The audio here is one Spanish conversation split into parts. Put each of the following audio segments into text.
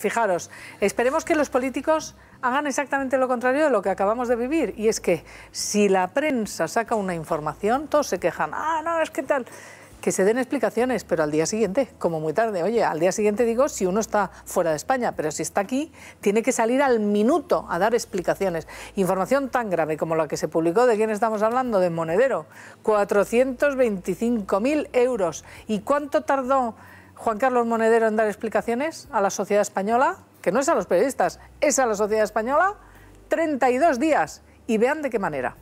Fijaros, esperemos que los políticos hagan exactamente lo contrario de lo que acabamos de vivir. Y es que si la prensa saca una información, todos se quejan. Ah, no, es que tal. Que se den explicaciones, pero al día siguiente, como muy tarde. Oye, al día siguiente digo si uno está fuera de España, pero si está aquí, tiene que salir al minuto a dar explicaciones. Información tan grave como la que se publicó, ¿de quién estamos hablando? De Monedero. 425.000 euros. ¿Y cuánto tardó? Juan Carlos Monedero en dar explicaciones a la sociedad española, que no es a los periodistas, es a la sociedad española, 32 días y vean de qué manera.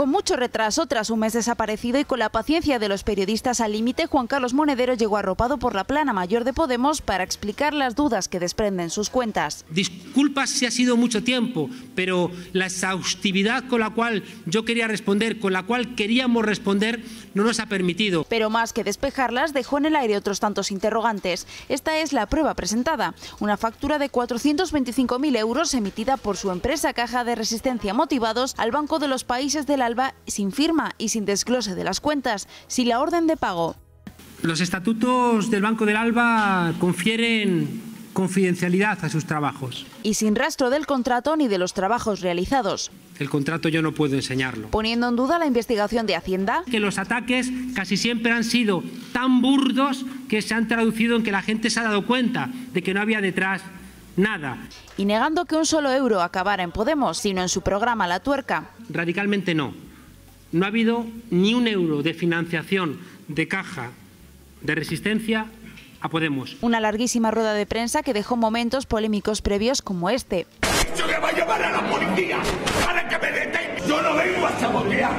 Con mucho retraso, tras un mes desaparecido y con la paciencia de los periodistas al límite, Juan Carlos Monedero llegó arropado por la plana mayor de Podemos para explicar las dudas que desprenden sus cuentas. Disculpas si ha sido mucho tiempo, pero la exhaustividad con la cual yo quería responder, con la cual queríamos responder, no nos ha permitido. Pero más que despejarlas, dejó en el aire otros tantos interrogantes. Esta es la prueba presentada, una factura de 425.000 euros emitida por su empresa Caja de Resistencia Motivados al Banco de los Países de la sin firma y sin desglose de las cuentas, sin la orden de pago. Los estatutos del Banco del Alba confieren confidencialidad a sus trabajos. Y sin rastro del contrato ni de los trabajos realizados. El contrato yo no puedo enseñarlo. Poniendo en duda la investigación de Hacienda. Que los ataques casi siempre han sido tan burdos que se han traducido en que la gente se ha dado cuenta de que no había detrás nada. Y negando que un solo euro acabara en Podemos, sino en su programa La Tuerca. Radicalmente no. No ha habido ni un euro de financiación de caja de resistencia a Podemos. Una larguísima rueda de prensa que dejó momentos polémicos previos como este. Yo que a la policía para que me Yo no vengo a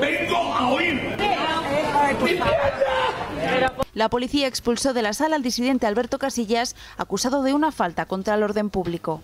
vengo a oír. Eh, eh, eh, la policía expulsó de la sala al disidente Alberto Casillas, acusado de una falta contra el orden público.